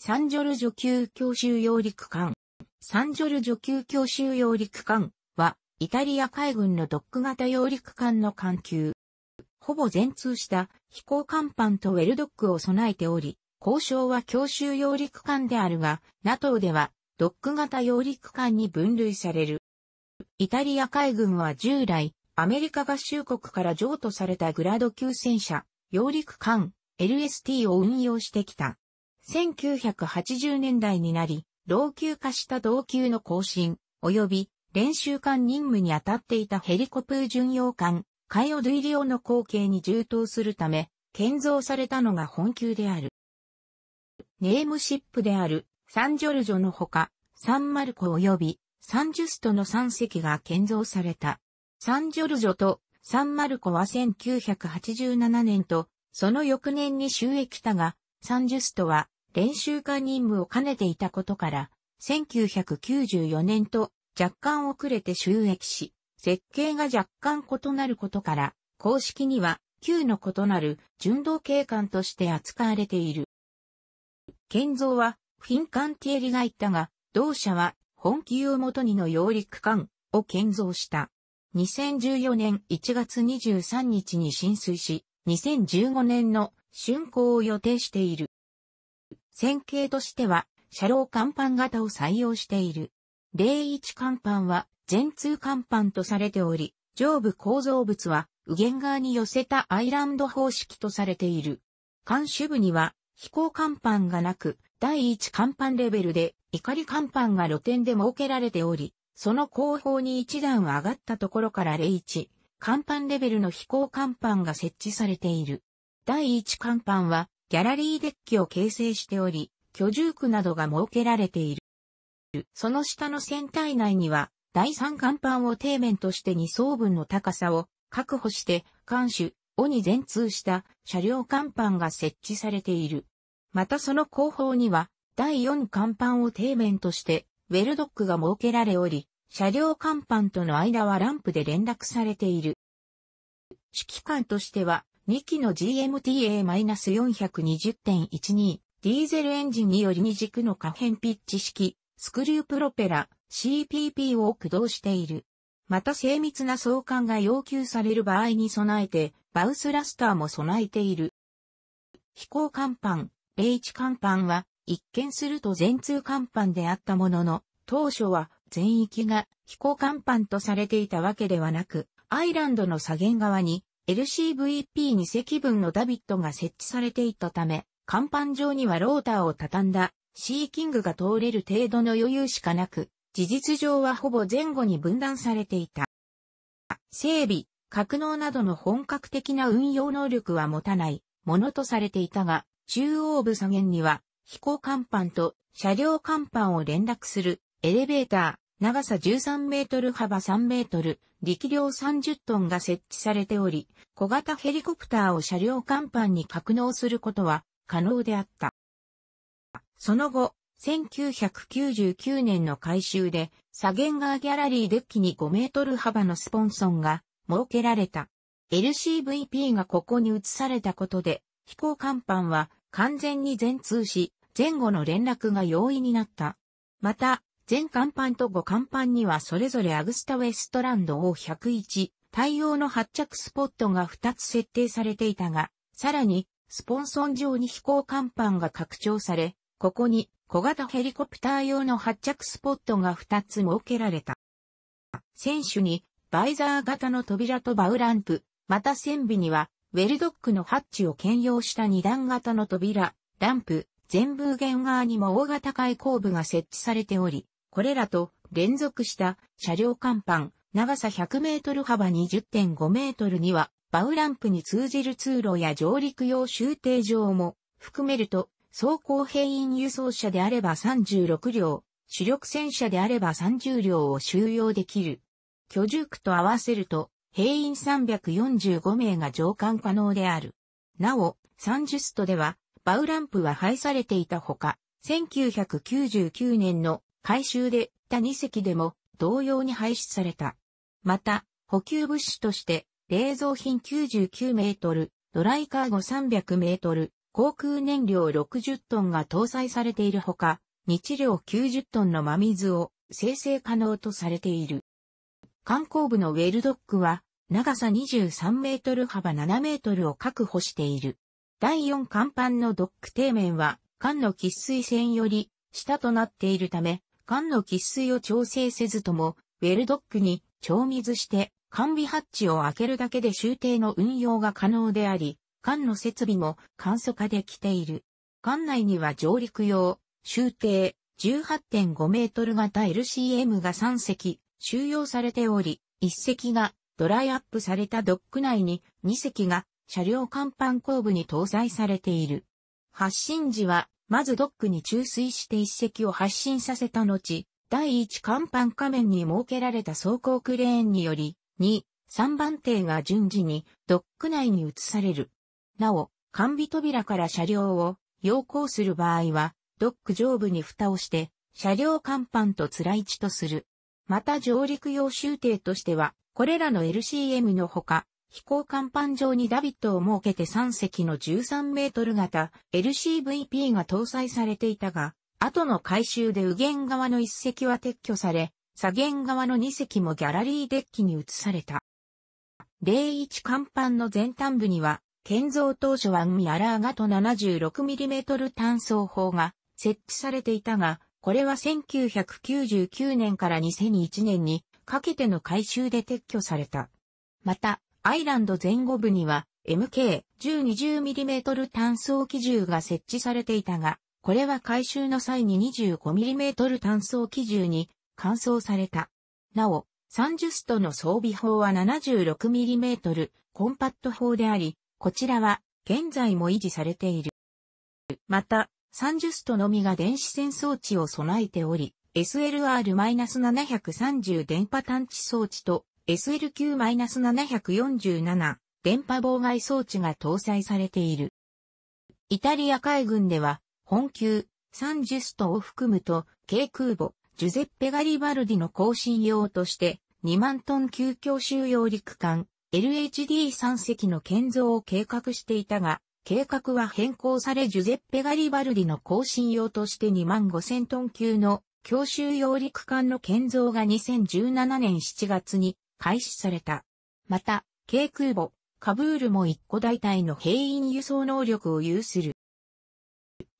サンジョルジョ級教習揚陸艦。サンジョルジョ級教習揚陸艦は、イタリア海軍のドック型揚陸艦の艦級。ほぼ全通した飛行甲板とウェルドックを備えており、交渉は教習揚陸艦であるが、NATO ではドック型揚陸艦に分類される。イタリア海軍は従来、アメリカ合衆国から譲渡されたグラド級戦車、揚陸艦、LST を運用してきた。1980年代になり、老朽化した同級の更新、及び練習艦任務に当たっていたヘリコプー巡洋艦、カイオドゥイリオの後継に充当するため、建造されたのが本級である。ネームシップであるサンジョルジョのほか、サンマルコ及びサンジュストの3隻が建造された。サンジョルジョとサンマルコは1987年と、その翌年に収益したが、サンジュストは練習家任務を兼ねていたことから、1994年と若干遅れて収益し、設計が若干異なることから、公式には旧の異なる純度景観として扱われている。建造はフィンカンティエリが言ったが、同社は本気をもとにの揚陸艦を建造した。2014年1月23日に浸水し、2015年の竣工を予定している。線形としては、車両甲板型を採用している。01甲板は、全通甲板とされており、上部構造物は、右舷側に寄せたアイランド方式とされている。監守部には、飛行甲板がなく、第1甲板レベルで、怒り甲板が露天で設けられており、その後方に一段上がったところから01、甲板レベルの飛行甲板が設置されている。第1甲板は、ギャラリーデッキを形成しており、居住区などが設けられている。その下の船体内には、第三甲板を底面として2層分の高さを確保して、艦首、尾に全通した車両甲板が設置されている。またその後方には、第4甲板を底面として、ウェルドックが設けられおり、車両甲板との間はランプで連絡されている。指揮官としては、2機の GMTA-420.12 ディーゼルエンジンにより二軸の可変ピッチ式スクリュープロペラ CPP を駆動している。また精密な相関が要求される場合に備えてバウスラスターも備えている。飛行甲板、米一甲板は一見すると全通甲板であったものの当初は全域が飛行甲板とされていたわけではなくアイランドの左舷側に LCVP2 席分のダビットが設置されていたため、甲板上にはローターを畳んだシーキングが通れる程度の余裕しかなく、事実上はほぼ前後に分断されていた。整備、格納などの本格的な運用能力は持たないものとされていたが、中央部左舷には飛行甲板と車両甲板を連絡するエレベーター、長さ13メートル幅3メートル、力量30トンが設置されており、小型ヘリコプターを車両甲板に格納することは可能であった。その後、1999年の改修で、サゲンガーギャラリーデッキに5メートル幅のスポンソンが設けられた。LCVP がここに移されたことで、飛行甲板は完全に全通し、前後の連絡が容易になった。また、全甲板と5甲板にはそれぞれアグスタウェストランド O101 対応の発着スポットが2つ設定されていたが、さらに、スポンソン上に飛行甲板が拡張され、ここに小型ヘリコプター用の発着スポットが2つ設けられた。選手にバイザー型の扉とバウランプ、また船尾にはウェルドックのハッチを兼用した2段型の扉、ランプ、全部弦側にも大型開口部が設置されており、これらと連続した車両甲板、長さ100メートル幅20.5メートルには、バウランプに通じる通路や上陸用終停場も含めると、走行兵員輸送車であれば36両、主力戦車であれば30両を収容できる。居住区と合わせると、兵員345名が乗艦可能である。なお、30ストでは、バウランプは廃されていたほか、1999年の回収で他2隻でも同様に廃止された。また、補給物資として、冷蔵品99メートル、ドライカーゴ300メートル、航空燃料60トンが搭載されているほか、日量90トンの真水を生成可能とされている。観光部のウェルドックは、長さ23メートル幅7メートルを確保している。第4甲板のドック底面は、艦の喫水線より下となっているため、缶の喫水を調整せずとも、ウェルドックに調水して、完備ハッチを開けるだけで終定の運用が可能であり、艦の設備も簡素化できている。艦内には上陸用、舟艇18.5メートル型 LCM が3隻収容されており、1隻がドライアップされたドック内に2隻が車両甲板後部に搭載されている。発進時はまずドックに注水して一石を発進させた後、第一甲板仮面に設けられた走行クレーンにより、2、3番艇が順次にドック内に移される。なお、完備扉から車両を要行する場合は、ドック上部に蓋をして、車両甲板とつらい地とする。また上陸用集艇としては、これらの LCM のほか、飛行甲板上にダビットを設けて3隻の13メートル型 LCVP が搭載されていたが、後の改修で右舷側の1隻は撤去され、左舷側の2隻もギャラリーデッキに移された。01甲板の前端部には、建造当初は海アラーガと 76mm 単装砲が設置されていたが、これは1999年から2001年にかけての改修で撤去された。また、アイランド前後部には MK1020mm 単装機銃が設置されていたが、これは回収の際に 25mm 単装機銃に換装された。なお、30ストの装備砲は 76mm コンパット砲であり、こちらは現在も維持されている。また、30ストのみが電子戦装置を備えており、SLR-730 電波探知装置と SLQ-747 電波妨害装置が搭載されている。イタリア海軍では、本級、サンジュストを含むと、軽空母、ジュゼッペ・ガリバルディの更新用として、2万トン級強収容陸艦、LHD3 隻の建造を計画していたが、計画は変更されジュゼッペ・ガリバルディの更新用として2万5千トン級の強襲揚陸艦の建造が2017年7月に開始された。また、軽空母、カブールも一個大隊の兵員輸送能力を有する。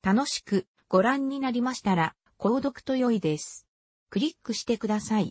楽しくご覧になりましたら、購読と良いです。クリックしてください。